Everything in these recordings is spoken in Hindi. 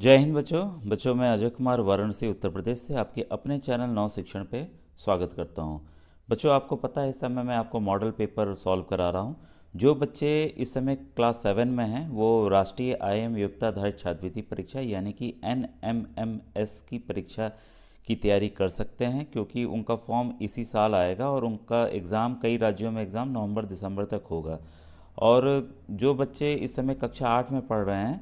जय हिंद बच्चों बच्चों मैं अजय कुमार वाराणसी उत्तर प्रदेश से आपके अपने चैनल नौ शिक्षण पे स्वागत करता हूँ बच्चों आपको पता है इस समय मैं आपको मॉडल पेपर सॉल्व करा रहा हूँ जो बच्चे इस समय क्लास सेवन में हैं वो राष्ट्रीय आई एम योग्यताधारित छात्रवृत्ति परीक्षा यानी कि एन एम एम एस की परीक्षा की तैयारी कर सकते हैं क्योंकि उनका फॉर्म इसी साल आएगा और उनका एग्ज़ाम कई राज्यों में एग्ज़ाम नवंबर दिसंबर तक होगा और जो बच्चे इस समय कक्षा आठ में पढ़ रहे हैं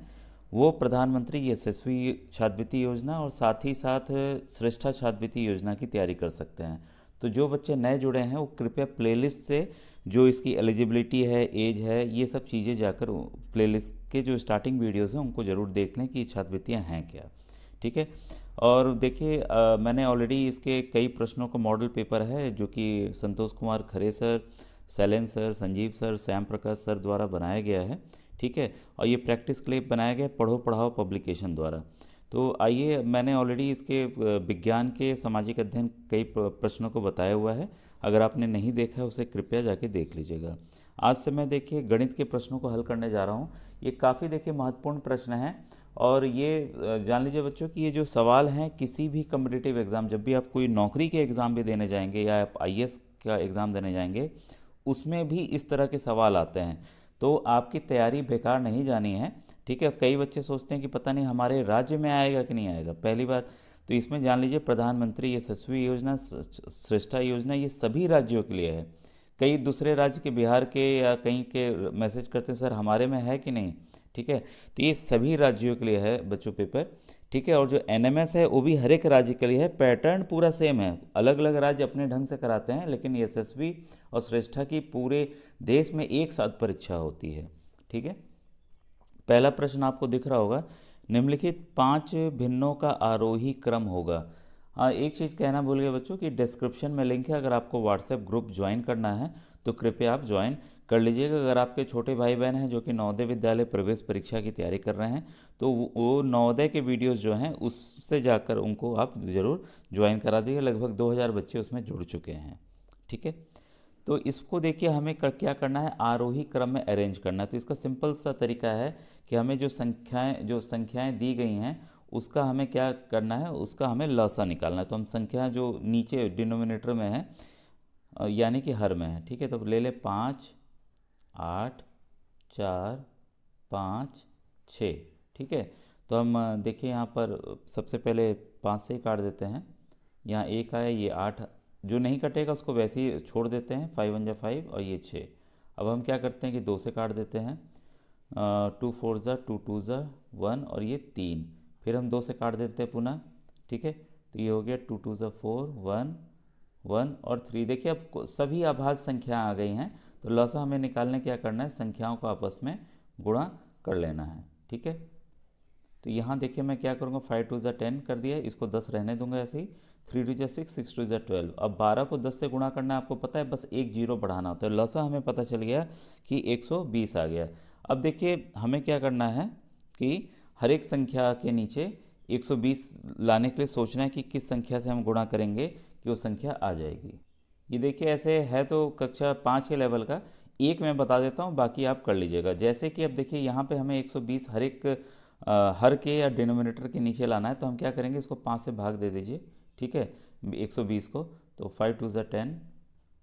वो प्रधानमंत्री यशस्वी छात्रवृत्ति योजना और साथ ही साथ श्रेष्ठा छात्रवृत्ति योजना की तैयारी कर सकते हैं तो जो बच्चे नए जुड़े हैं वो कृपया प्लेलिस्ट से जो इसकी एलिजिबिलिटी है एज है ये सब चीज़ें जाकर प्लेलिस्ट के जो स्टार्टिंग वीडियोज़ हैं उनको ज़रूर देख लें कि छात्रवृत्तियाँ हैं क्या ठीक है और देखिए मैंने ऑलरेडी इसके कई प्रश्नों का मॉडल पेपर है जो कि Santosh Kumar Khare sir Sailen sir Sanjeev sir Shyam Prakash sir द्वारा बनाया गया है ठीक है और ये प्रैक्टिस के लिए बनाया गया पढ़ो पढ़ाओ पब्लिकेशन द्वारा तो आइए मैंने ऑलरेडी इसके विज्ञान के सामाजिक अध्ययन कई प्रश्नों को बताया हुआ है अगर आपने नहीं देखा है उसे कृपया जाके देख लीजिएगा आज से मैं देखिए गणित के प्रश्नों को हल करने जा रहा हूँ ये काफ़ी देखिए महत्वपूर्ण प्रश्न हैं और ये जान लीजिए बच्चों कि ये जो सवाल हैं किसी भी कम्पिटेटिव एग्ज़ाम जब भी आप कोई नौकरी के एग्ज़ाम भी देने जाएंगे या आप आई का एग्ज़ाम देने जाएंगे उसमें भी इस तरह के सवाल आते हैं तो आपकी तैयारी बेकार नहीं जानी है ठीक है कई बच्चे सोचते हैं कि पता नहीं हमारे राज्य में आएगा कि नहीं आएगा पहली बात तो इसमें जान लीजिए प्रधानमंत्री यशस्वी योजना श्रेष्ठा योजना ये सभी राज्यों के लिए है कई दूसरे राज्य के बिहार के या कहीं के मैसेज करते हैं सर हमारे में है कि नहीं ठीक है तो ये सभी राज्यों के लिए है बच्चों पेपर ठीक है और जो एनएमएस है वो भी हर एक राज्य के लिए है पैटर्न पूरा सेम है अलग अलग राज्य अपने ढंग से कराते हैं लेकिन यशस्वी और श्रेष्ठा की पूरे देश में एक साथ परीक्षा होती है ठीक है पहला प्रश्न आपको दिख रहा होगा निम्नलिखित पांच भिन्नों का आरोही क्रम होगा हाँ एक चीज़ कहना भूल गए बच्चों कि डिस्क्रिप्शन में लिंक है अगर आपको व्हाट्सएप ग्रुप ज्वाइन करना है तो कृपया आप ज्वाइन कर लीजिएगा अगर आपके छोटे भाई बहन हैं जो कि नवोदय विद्यालय प्रवेश परीक्षा की तैयारी कर रहे हैं तो वो नवोदय के वीडियोस जो हैं उससे जाकर उनको आप ज़रूर ज्वाइन करा दीजिए लगभग 2000 बच्चे उसमें जुड़ चुके हैं ठीक है तो इसको देखिए हमें कर, क्या करना है आरोही क्रम में अरेंज करना है तो इसका सिंपल सा तरीका है कि हमें जो संख्याएँ जो संख्याएँ दी गई हैं उसका हमें क्या करना है उसका हमें लसा निकालना है तो हम संख्या जो नीचे डिनोमिनेटर में है यानी कि हर में है ठीक है तो ले लें पाँच आठ चार पाँच छ ठीक है तो हम देखिए यहाँ पर सबसे पहले पाँच से ही काट देते हैं यहाँ एक आया ये आठ जो नहीं कटेगा उसको वैसे ही छोड़ देते हैं फाइव वन जा फाइव और ये छः अब हम क्या करते हैं कि दो से काट देते हैं टू फोर ज़ा टू टू ज़ा वन और ये तीन फिर हम दो से काट देते हैं पुनः ठीक है तो ये हो गया टू टू ज़ा फोर वन वन और थ्री देखिए अब सभी आभाज संख्या आ गई हैं तो लसा हमें निकालने क्या करना है संख्याओं को आपस में गुणा कर लेना है ठीक है तो यहाँ देखिए मैं क्या करूँगा फाइव टू जै टेन कर दिया इसको दस रहने दूंगा ऐसे ही थ्री टू जै सिक्स सिक्स टू जै ट्वेल्व अब बारह को दस से गुणा करना है आपको पता है बस एक जीरो बढ़ाना होता है लसा हमें पता चल गया कि एक सौ बीस आ गया अब देखिए हमें क्या करना है कि हर एक संख्या के नीचे 120 लाने के लिए सोचना है कि किस संख्या से हम गुणा करेंगे कि वो संख्या आ जाएगी ये देखिए ऐसे है तो कक्षा पाँच के लेवल का एक मैं बता देता हूँ बाकी आप कर लीजिएगा जैसे कि अब देखिए यहाँ पे हमें 120 हर एक हर के या डिनोमिनेटर के नीचे लाना है तो हम क्या करेंगे इसको पाँच से भाग दे दीजिए ठीक है 120 को तो फाइव टू ज़ा टेन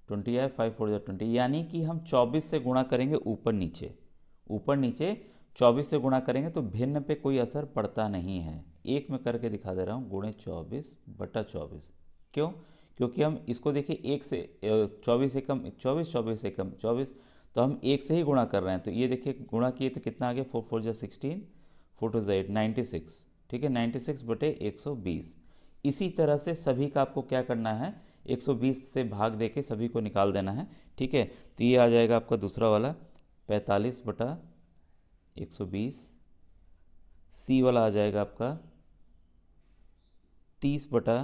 ट्वेंटी है फाइव फोर ज़ा ट्वेंटी यानी कि हम चौबीस से गुणा करेंगे ऊपर नीचे ऊपर नीचे चौबीस से गुणा करेंगे तो भिन्न पे कोई असर पड़ता नहीं है एक में करके दिखा दे रहा हूँ गुणे चौबीस बटा चौबीस क्यों क्योंकि हम इसको देखिए एक से चौबीस से कम चौबीस चौबीस से कम चौबीस तो हम एक से ही गुणा कर रहे हैं तो ये देखिए गुणा किए तो कितना आ गया फोर फोर जो सिक्सटीन फोर टू जै एट नाइन्टी सिक्स ठीक है नाइन्टी सिक्स बटे एक सौ बीस इसी तरह से सभी का आपको क्या करना है 120 से भाग दे के सभी को निकाल देना है ठीक है तो ये आ जाएगा आपका दूसरा वाला 45 बटा 120 सी वाला आ जाएगा आपका 30 बटा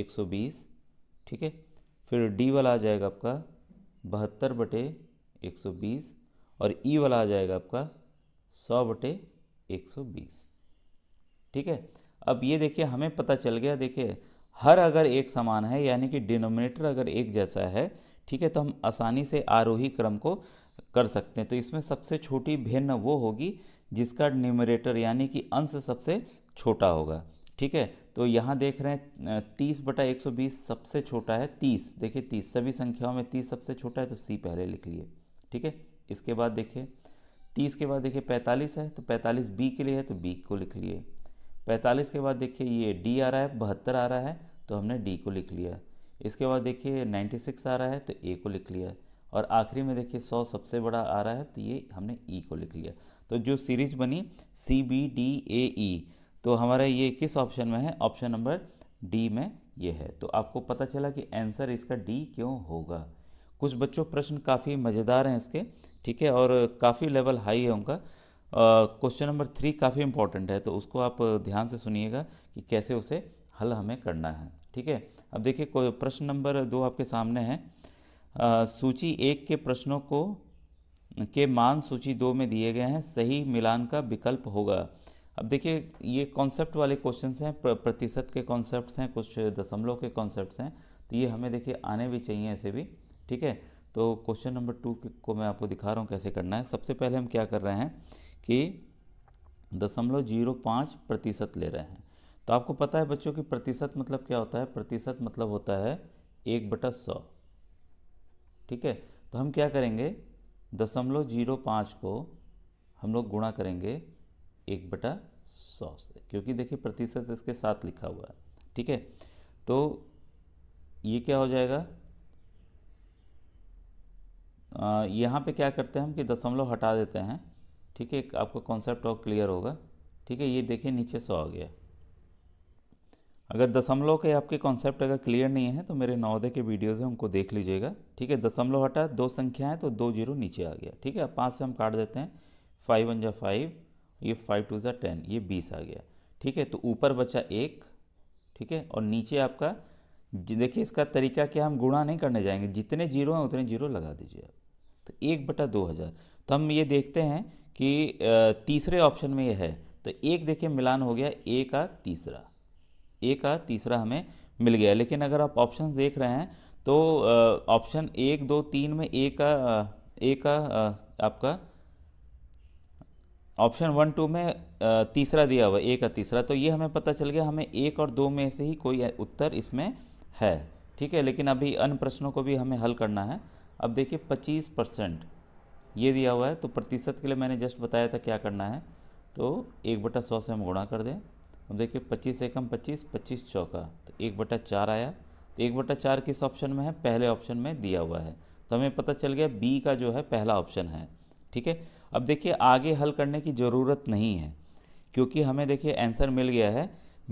120 ठीक है फिर डी वाला आ जाएगा आपका बहत्तर बटे 120 और ई वाला आ जाएगा आपका 100 बटे 120 ठीक है अब ये देखिए हमें पता चल गया देखिए हर अगर एक समान है यानी कि डिनोमिनेटर अगर एक जैसा है ठीक है तो हम आसानी से आरोही क्रम को कर सकते हैं तो इसमें सबसे छोटी भिन्न वो होगी जिसका न्यूमरेटर यानी कि अंश सबसे छोटा होगा ठीक है तो यहाँ देख रहे हैं तीस बटा एक सौ बीस सबसे छोटा है तीस देखिए तीस सभी संख्याओं में तीस सबसे छोटा है तो सी पहले लिख लिए ठीक है इसके बाद देखिए तीस के बाद देखिए पैंतालीस है तो पैंतालीस बी के लिए है तो बी को लिख लिए पैंतालीस के बाद देखिए ये डी आ रहा है बहत्तर आ रहा है तो हमने डी को लिख लिया इसके बाद देखिए नाइन्टी सिक्स आ रहा है तो ए को लिख लिया और आखिरी में देखिए सौ सबसे बड़ा आ रहा है तो ये हमने ई e को लिख लिया तो जो सीरीज बनी सी बी डी ए ई तो हमारा ये किस ऑप्शन में है ऑप्शन नंबर डी में ये है तो आपको पता चला कि आंसर इसका डी क्यों होगा कुछ बच्चों प्रश्न काफ़ी मज़ेदार हैं इसके ठीक है और काफ़ी लेवल हाई है उनका क्वेश्चन नंबर थ्री काफ़ी इंपॉर्टेंट है तो उसको आप ध्यान से सुनिएगा कि कैसे उसे हल हमें करना है ठीक है अब देखिए प्रश्न नंबर दो आपके सामने है आ, सूची एक के प्रश्नों को के मान सूची दो में दिए गए हैं सही मिलान का विकल्प होगा अब देखिए ये कॉन्सेप्ट वाले क्वेश्चन हैं प्रतिशत के कॉन्सेप्ट हैं कुछ दशमलव के कॉन्सेप्ट हैं तो ये हमें देखिए आने भी चाहिए ऐसे भी ठीक है तो क्वेश्चन नंबर टू को मैं आपको दिखा रहा हूँ कैसे करना है सबसे पहले हम क्या कर रहे हैं कि दशमलव जीरो पाँच प्रतिशत ले रहे हैं तो आपको पता है बच्चों की प्रतिशत मतलब क्या होता है प्रतिशत मतलब होता है एक बटा सौ ठीक है तो हम क्या करेंगे दशमलव जीरो पाँच को हम लोग गुणा करेंगे एक बटा सौ से क्योंकि देखिए प्रतिशत इसके साथ लिखा हुआ है ठीक है तो ये क्या हो जाएगा यहाँ पे क्या करते हैं हम कि दशमलव हटा देते हैं ठीक है आपका कॉन्सेप्ट और क्लियर होगा ठीक है ये देखिए नीचे सौ आ गया अगर दशमलव के आपके कॉन्सेप्ट अगर क्लियर नहीं है तो मेरे नवोदय के वीडियोज़ हैं उनको देख लीजिएगा ठीक है दशमलव हटा दो संख्या है तो दो जीरो नीचे आ गया ठीक है अब पाँच से हम काट देते हैं फाइव वन जा फाइव ये फाइव टू ज़ा टेन ये बीस आ गया ठीक है तो ऊपर बचा एक ठीक है और नीचे आपका देखिए इसका तरीका क्या हम गुणा नहीं करने जाएंगे जितने जीरो हैं उतने जीरो लगा दीजिए आप तो एक बटा दो हज़ार तो हम ये देखते हैं कि तीसरे ऑप्शन में यह है तो एक देखिए मिलान हो गया ए का तीसरा ए का तीसरा हमें मिल गया लेकिन अगर आप ऑप्शन देख रहे हैं तो ऑप्शन एक दो तीन में ए का ए का आपका ऑप्शन वन टू में तीसरा दिया हुआ एक का तीसरा तो ये हमें पता चल गया हमें एक और दो में से ही कोई उत्तर इसमें है ठीक है लेकिन अभी अन्य प्रश्नों को भी हमें हल करना है अब देखिए पच्चीस परसेंट ये दिया हुआ है तो प्रतिशत के लिए मैंने जस्ट बताया था क्या करना है तो एक बटा सौ से हम गुणा कर दें अब देखिए पच्चीस एकम पच्चीस पच्चीस चौका तो एक बटा चार आया तो एक बटा चार किस ऑप्शन में है पहले ऑप्शन में दिया हुआ है तो हमें पता चल गया बी का जो है पहला ऑप्शन है ठीक है अब देखिए आगे हल करने की ज़रूरत नहीं है क्योंकि हमें देखिए आंसर मिल गया है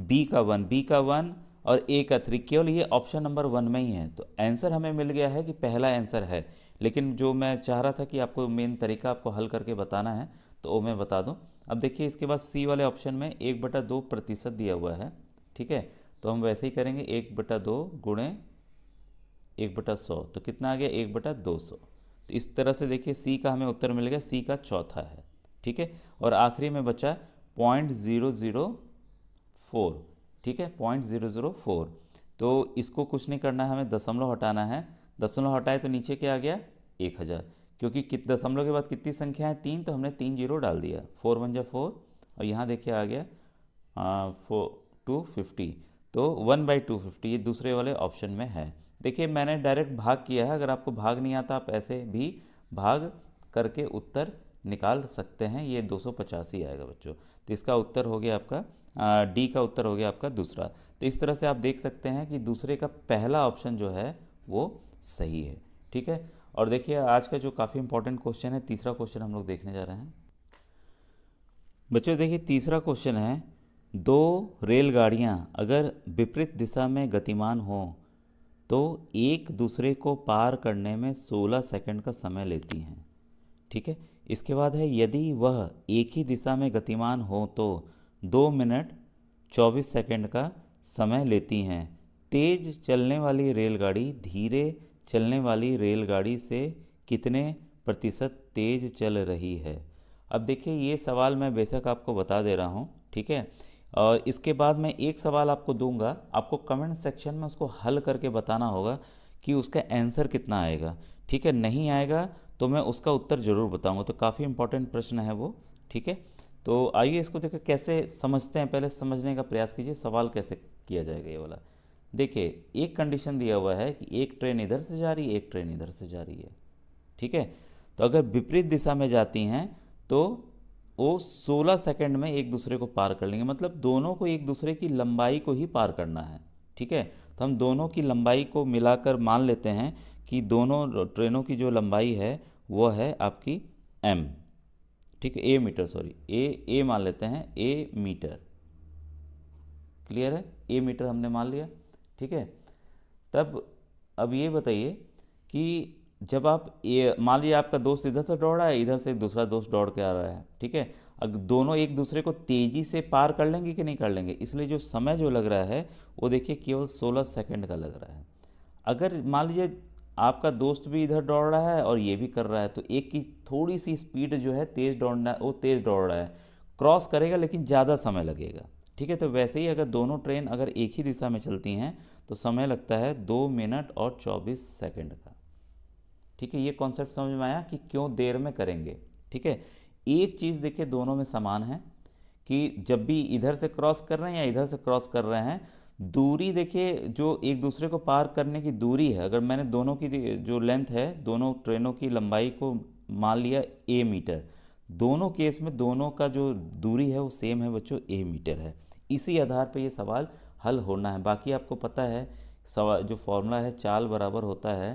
बी का वन बी का वन और ए का थ्री केवल ये ऑप्शन नंबर वन में ही है तो आंसर हमें मिल गया है कि पहला आंसर है लेकिन जो मैं चाह रहा था कि आपको मेन तरीका आपको हल करके बताना है तो वो मैं बता दूँ अब देखिए इसके बाद सी वाले ऑप्शन में एक बटा दो प्रतिशत दिया हुआ है ठीक है तो हम वैसे ही करेंगे एक बटा दो गुणे एक बटा सौ तो कितना आ गया एक बटा दो सौ तो इस तरह से देखिए सी का हमें उत्तर मिल गया सी का चौथा है ठीक है और आखिरी में बचा पॉइंट ज़ीरो ज़ीरो फोर ठीक है पॉइंट ज़ीरो ज़ीरो फोर तो इसको कुछ नहीं करना है हमें दशमलव हटाना है दशमलव हटाए तो नीचे क्या आ गया एक हज़ार क्योंकि कित दशमलव के बाद कितनी संख्या है तीन तो हमने तीन जीरो डाल दिया फोर वन जो फोर और यहाँ देखिए आ गया फोर टू फिफ्टी तो वन बाई टू फिफ्टी ये दूसरे वाले ऑप्शन में है देखिए मैंने डायरेक्ट भाग किया है अगर आपको भाग नहीं आता आप ऐसे भी भाग करके उत्तर निकाल सकते हैं ये दो ही आएगा बच्चों तो इसका उत्तर हो गया आपका डी का उत्तर हो गया आपका दूसरा तो इस तरह से आप देख सकते हैं कि दूसरे का पहला ऑप्शन जो है वो सही है ठीक है और देखिए आज का जो काफ़ी इंपॉर्टेंट क्वेश्चन है तीसरा क्वेश्चन हम लोग देखने जा रहे हैं बच्चों देखिए तीसरा क्वेश्चन है दो रेलगाड़ियाँ अगर विपरीत दिशा में गतिमान हों तो एक दूसरे को पार करने में 16 सेकंड का समय लेती हैं ठीक है इसके बाद है यदि वह एक ही दिशा में गतिमान हो तो दो मिनट 24 सेकंड का समय लेती हैं तेज चलने वाली रेलगाड़ी धीरे चलने वाली रेलगाड़ी से कितने प्रतिशत तेज चल रही है अब देखिए ये सवाल मैं बेशक आपको बता दे रहा हूँ ठीक है और इसके बाद मैं एक सवाल आपको दूंगा आपको कमेंट सेक्शन में उसको हल करके बताना होगा कि उसका आंसर कितना आएगा ठीक है नहीं आएगा तो मैं उसका उत्तर ज़रूर बताऊंगा तो काफ़ी इंपॉर्टेंट प्रश्न है वो ठीक है तो आइए इसको देखो कैसे समझते हैं पहले समझने का प्रयास कीजिए सवाल कैसे किया जाएगा ये वाला देखिए एक कंडीशन दिया हुआ है कि एक ट्रेन इधर से जा रही है एक ट्रेन इधर से जा रही है ठीक है तो अगर विपरीत दिशा में जाती हैं तो वो 16 सेकंड में एक दूसरे को पार कर लेंगे मतलब दोनों को एक दूसरे की लंबाई को ही पार करना है ठीक है तो हम दोनों की लंबाई को मिलाकर मान लेते हैं कि दोनों ट्रेनों की जो लंबाई है वो है आपकी एम ठीक है ए मीटर सॉरी ए ए मान लेते हैं ए मीटर क्लियर है ए मीटर हमने मान लिया ठीक है तब अब ये बताइए कि जब आप ये मान लीजिए आपका दोस्त इधर से दौड़ रहा है इधर से दूसरा दोस्त दौड़ के आ रहा है ठीक है अब दोनों एक दूसरे को तेज़ी से पार कर लेंगे कि नहीं कर लेंगे इसलिए जो समय जो लग रहा है वो देखिए केवल 16 सेकंड का लग रहा है अगर मान लीजिए आपका दोस्त भी इधर दौड़ रहा है और ये भी कर रहा है तो एक की थोड़ी सी स्पीड जो है तेज़ दौड़ना वो तेज़ दौड़ रहा है क्रॉस करेगा लेकिन ज़्यादा समय लगेगा ठीक है तो वैसे ही अगर दोनों ट्रेन अगर एक ही दिशा में चलती हैं तो समय लगता है दो मिनट और चौबीस सेकेंड का ठीक है ये कॉन्सेप्ट समझ में आया कि क्यों देर में करेंगे ठीक है एक चीज़ देखिए दोनों में समान है कि जब भी इधर से क्रॉस कर रहे हैं या इधर से क्रॉस कर रहे हैं दूरी देखिए जो एक दूसरे को पार करने की दूरी है अगर मैंने दोनों की जो लेंथ है दोनों ट्रेनों की लंबाई को मान लिया ए मीटर दोनों केस में दोनों का जो दूरी है वो सेम है बच्चों ए मीटर है इसी आधार पर ये सवाल हल होना है बाकी आपको पता है सवाल जो फॉर्मूला है चाल बराबर होता है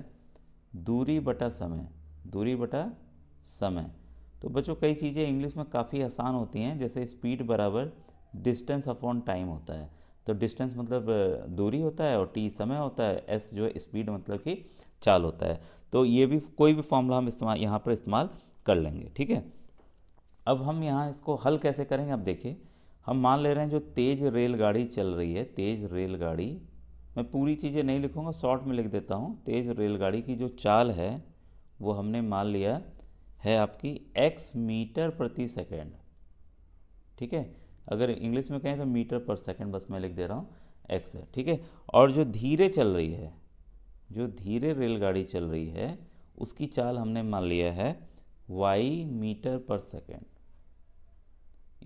दूरी बटा समय दूरी बटा समय तो बच्चों कई चीज़ें इंग्लिश में काफ़ी आसान होती हैं जैसे स्पीड बराबर डिस्टेंस अपॉन टाइम होता है तो डिस्टेंस मतलब दूरी होता है और टी समय होता है एस जो है स्पीड मतलब कि चाल होता है तो ये भी कोई भी फॉर्मूला हम इस्तेमाल यहाँ पर इस्तेमाल कर लेंगे ठीक है अब हम यहाँ इसको हल कैसे करेंगे आप देखिए हम मान ले रहे हैं जो तेज़ रेलगाड़ी चल रही है तेज़ रेलगाड़ी मैं पूरी चीज़ें नहीं लिखूँगा शॉर्ट में लिख देता हूँ तेज़ रेलगाड़ी की जो चाल है वो हमने मान लिया है आपकी एक्स मीटर प्रति सेकेंड ठीक है अगर इंग्लिश में कहें तो मीटर पर सेकेंड बस मैं लिख दे रहा हूँ एक्स है ठीक है और जो धीरे चल रही है जो धीरे रेलगाड़ी चल रही है उसकी चाल हमने मान लिया है वाई मीटर पर सेकेंड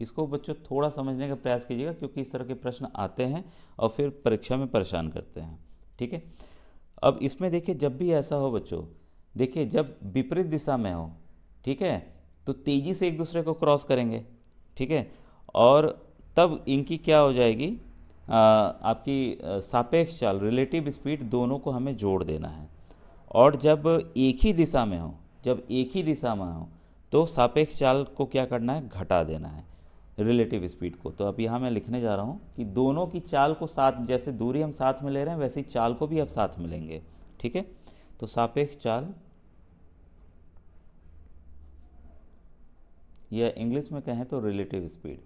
इसको बच्चों थोड़ा समझने का प्रयास कीजिएगा क्योंकि इस तरह के प्रश्न आते हैं और फिर परीक्षा में परेशान करते हैं ठीक है अब इसमें देखिए जब भी ऐसा हो बच्चों देखिए जब विपरीत दिशा में हो ठीक है तो तेज़ी से एक दूसरे को क्रॉस करेंगे ठीक है और तब इनकी क्या हो जाएगी आ, आपकी सापेक्ष चाल रिलेटिव स्पीड दोनों को हमें जोड़ देना है और जब एक ही दिशा में हो जब एक ही दिशा में हो तो सापेक्ष चाल को क्या करना है घटा देना है रिलेटिव स्पीड को तो अब यहाँ मैं लिखने जा रहा हूँ कि दोनों की चाल को साथ जैसे दूरी हम साथ में ले रहे हैं वैसे ही चाल को भी अब साथ में लेंगे ठीक है तो सापेक्ष चाल या इंग्लिश में कहें तो रिलेटिव स्पीड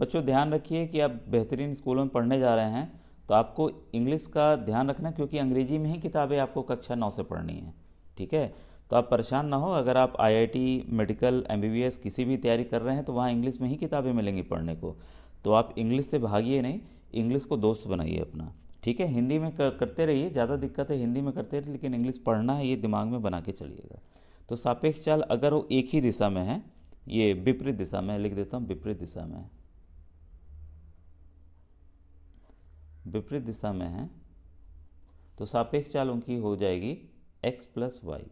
बच्चों ध्यान रखिए कि आप बेहतरीन स्कूलों में पढ़ने जा रहे हैं तो आपको इंग्लिश का ध्यान रखना क्योंकि अंग्रेजी में ही किताबें आपको कक्षा नौ से पढ़नी है ठीक है तो आप परेशान ना हो अगर आप आईआईटी मेडिकल एमबीबीएस किसी भी तैयारी कर रहे हैं तो वहाँ इंग्लिश में ही किताबें मिलेंगी पढ़ने को तो आप इंग्लिश से भागिए नहीं इंग्लिश को दोस्त बनाइए अपना ठीक है हिंदी में कर, करते रहिए ज़्यादा दिक्कत है हिंदी में करते रहिए लेकिन इंग्लिश पढ़ना है ये दिमाग में बना के चलिएगा तो सापेक्ष चाल अगर वो एक ही दिशा में है ये विपरीत दिशा में लिख देता हूँ विपरीत दिशा में विपरीत दिशा में है तो सापेक्ष चाल उनकी हो जाएगी एक्स प्लस वाई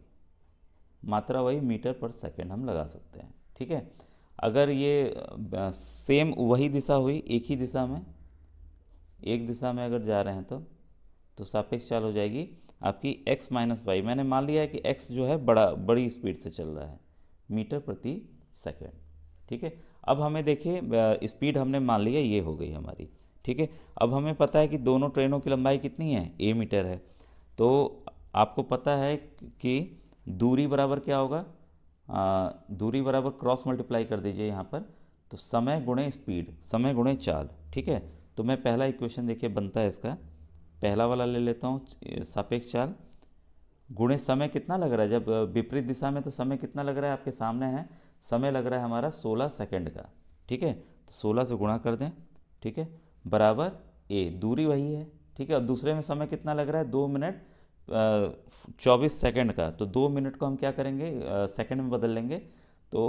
मात्रा वही मीटर पर सेकेंड हम लगा सकते हैं ठीक है अगर ये सेम वही दिशा हुई एक ही दिशा में एक दिशा में अगर जा रहे हैं तो तो सापेक्ष चाल हो जाएगी आपकी x माइनस वाई मैंने मान लिया है कि x जो है बड़ा बड़ी स्पीड से चल रहा है मीटर प्रति सेकेंड ठीक है अब हमें देखिए स्पीड हमने मान लिया ये हो गई हमारी ठीक है अब हमें पता है कि दोनों ट्रेनों की लंबाई कितनी है ए मीटर है तो आपको पता है कि दूरी बराबर क्या होगा आ, दूरी बराबर क्रॉस मल्टीप्लाई कर दीजिए यहाँ पर तो समय गुणे स्पीड समय गुणे चाल ठीक है तो मैं पहला इक्वेशन देखिए बनता है इसका पहला वाला ले लेता हूँ सापेक्ष चाल गुणे समय कितना लग रहा है जब विपरीत दिशा में तो समय कितना लग रहा है आपके सामने है समय लग रहा है हमारा 16 सेकंड का ठीक है तो 16 से गुणा कर दें ठीक है बराबर ए दूरी वही है ठीक है और दूसरे में समय कितना लग रहा है दो मिनट चौबीस सेकेंड का तो दो मिनट को हम क्या करेंगे सेकेंड में बदल लेंगे तो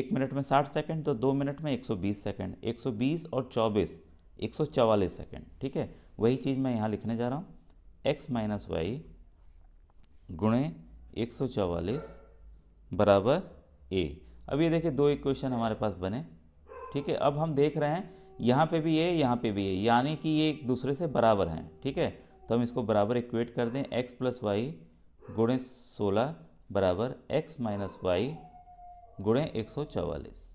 एक मिनट में साठ सेकेंड तो दो मिनट में एक सौ बीस सेकेंड एक सौ बीस और चौबीस एक सौ चवालीस सेकेंड ठीक है वही चीज़ मैं यहाँ लिखने जा रहा हूँ एक्स माइनस वाई गुणे एक सौ चवालीस बराबर ए अब ये देखिए दो इक्वेशन हमारे पास बने ठीक है अब हम देख रहे हैं यहाँ पे भी ये यहाँ पे भी ये यानी कि ये एक दूसरे से बराबर हैं ठीक है तो हम इसको बराबर इक्वेट कर दें एक्स प्लस वाई गुणे सोलह बराबर एक्स माइनस वाई गुणे एक सौ चवालीस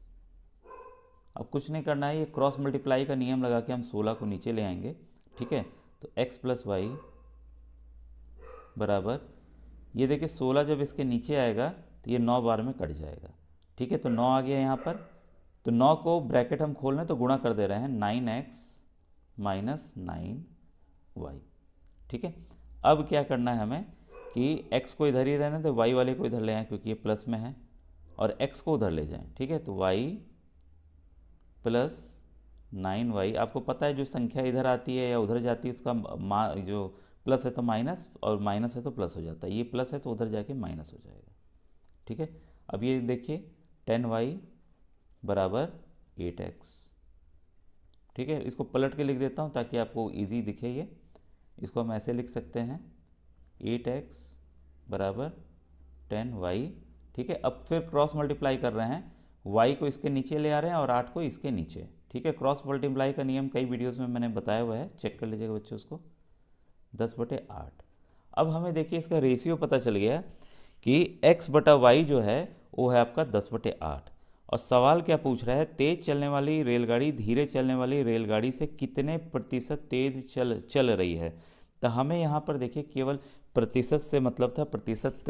अब कुछ नहीं करना है ये क्रॉस मल्टीप्लाई का नियम लगा के हम सोलह को नीचे ले आएंगे ठीक है तो एक्स प्लस वाई बराबर ये देखिए सोलह जब इसके नीचे आएगा तो ये नौ बार में कट जाएगा ठीक है तो नौ आ गया यहाँ पर तो नौ को ब्रैकेट हम खोल रहे तो गुणा कर दे रहे हैं nine x minus nine y ठीक है अब क्या करना है हमें कि x को इधर ही रहने तो y वाले को इधर ले आए क्योंकि ये प्लस में है और x को उधर ले जाएं ठीक है तो y प्लस नाइन वाई आपको पता है जो संख्या इधर आती है या उधर जाती है उसका मा जो प्लस है तो माइनस और माइनस है तो प्लस हो जाता है ये प्लस है तो उधर जाके माइनस हो जाएगा ठीक है अब ये देखिए टेन वाई बराबर एट एक्स ठीक है इसको पलट के लिख देता हूँ ताकि आपको ईजी दिखे ये इसको हम ऐसे लिख सकते हैं एट एक्स बराबर टेन वाई ठीक है अब फिर क्रॉस मल्टीप्लाई कर रहे हैं वाई को इसके नीचे ले आ रहे हैं और आठ को इसके नीचे ठीक है क्रॉस मल्टीप्लाई का नियम कई वीडियोस में मैंने बताया हुआ है चेक कर लीजिएगा बच्चे उसको दस बटे आठ अब हमें देखिए इसका रेशियो पता चल गया कि एक्स बटा वाई जो है वो है आपका दस बटे आठ और सवाल क्या पूछ रहा है तेज चलने वाली रेलगाड़ी धीरे चलने वाली रेलगाड़ी से कितने प्रतिशत तेज चल चल रही है तो हमें यहाँ पर देखिए केवल प्रतिशत से मतलब था प्रतिशत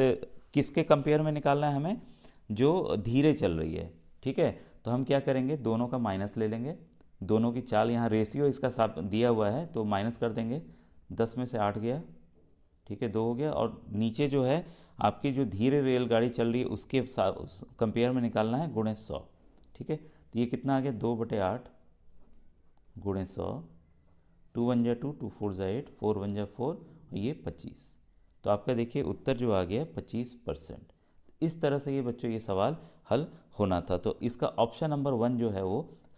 किसके कंपेयर में निकालना है हमें जो धीरे चल रही है ठीक है तो हम क्या करेंगे दोनों का माइनस ले लेंगे दोनों की चाल यहाँ रेशियो इसका साफ दिया हुआ है तो माइनस कर देंगे दस में से आठ गया ठीक है दो हो गया और नीचे जो है आपकी जो धीरे रेलगाड़ी चल रही है उसके कंपेयर में निकालना है गुणे सौ ठीक है तो ये कितना आ गया दो बटे आठ गुणे सौ टू वन जा टू टू फोर जा एट फोर वन जा फोर ये पच्चीस तो आपका देखिए उत्तर जो आ गया पच्चीस परसेंट इस तरह से ये बच्चों ये सवाल हल होना था तो इसका ऑप्शन नंबर वन जो है वो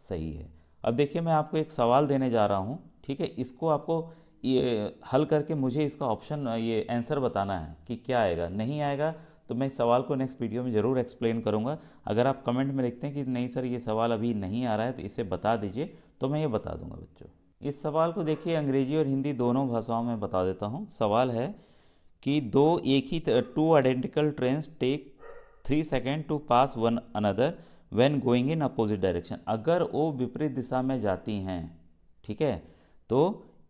सही है अब देखिए मैं आपको एक सवाल देने जा रहा हूँ ठीक है इसको आपको ये हल करके मुझे इसका ऑप्शन ये आंसर बताना है कि क्या आएगा नहीं आएगा तो मैं इस सवाल को नेक्स्ट वीडियो में ज़रूर एक्सप्लेन करूँगा अगर आप कमेंट में लिखते हैं कि नहीं सर ये सवाल अभी नहीं आ रहा है तो इसे बता दीजिए तो मैं ये बता दूंगा बच्चों इस सवाल को देखिए अंग्रेजी और हिंदी दोनों भाषाओं में बता देता हूँ सवाल है कि दो एक ही two identical train take three second to pass one another when going in opposite direction अगर वो विपरीत दिशा में जाती हैं ठीक है तो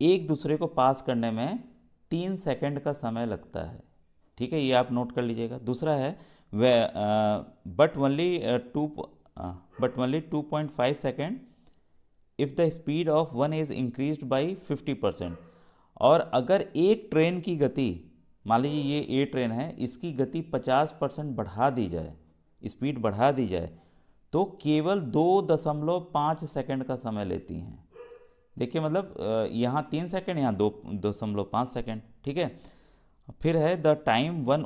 एक दूसरे को पास करने में तीन सेकंड का समय लगता है ठीक है ये आप नोट कर लीजिएगा दूसरा है वे but only two but only two point five second if the speed of one is increase by fifty percent और अगर एक ट्रेन की गति मान लीजिए ये ए ट्रेन है इसकी गति पचास परसेंट बढ़ा दी जाए स्पीड बढ़ा दी जाए तो केवल दो दशमलव पाँच सेकेंड का समय लेती हैं देखिए मतलब यहाँ तीन सेकेंड यहाँ दो दशमलव पाँच सेकेंड ठीक है फिर है the time one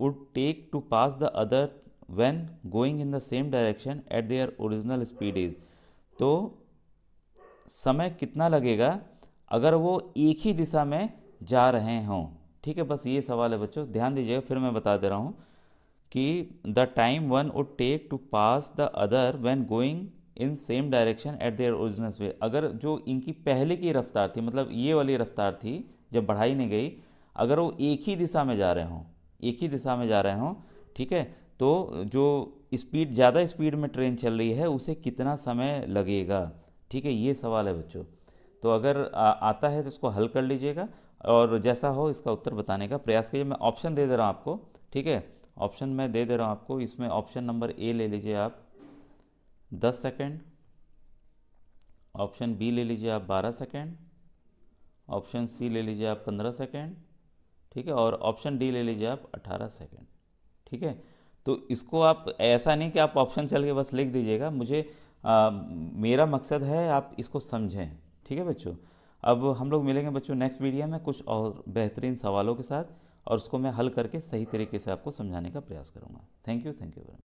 would take to pass the other when going in the same direction at their original speed is तो समय कितना लगेगा अगर वो एक ही दिशा में जा रहे हों ठीक है बस ये सवाल है बच्चों ध्यान दीजिएगा फिर मैं बता दे रहा हूँ कि the time one would take to pass the other when going in same direction at their original speed अगर जो इनकी पहले की रफ्तार थी मतलब ये वाली रफ्तार थी जब बढ़ाई नहीं गई अगर वो एक ही दिशा में जा रहे हों एक ही दिशा में जा रहे हों ठीक है तो जो स्पीड ज़्यादा स्पीड में ट्रेन चल रही है उसे कितना समय लगेगा ठीक है ये सवाल है बच्चों तो अगर आ, आता है तो इसको हल कर लीजिएगा और जैसा हो इसका उत्तर बताने का प्रयास कीजिए मैं ऑप्शन दे दे रहा हूँ आपको ठीक है ऑप्शन मैं दे दे रहा हूँ आपको इसमें ऑप्शन नंबर ए ले लीजिए आप दस सेकेंड ऑप्शन बी ले लीजिए आप बारह सेकेंड ऑप्शन सी ले लीजिए आप पंद्रह सेकेंड ठीक है और ऑप्शन डी ले लीजिए आप अठारह सेकेंड ठीक है तो इसको आप ऐसा नहीं कि आप ऑप्शन चल के बस लिख दीजिएगा मुझे आ, मेरा मकसद है आप इसको समझें ठीक है बच्चों अब हम लोग मिलेंगे बच्चों नेक्स्ट वीडियो में कुछ और बेहतरीन सवालों के साथ और उसको मैं हल करके सही तरीके से आपको समझाने का प्रयास करूँगा thank you thank you very much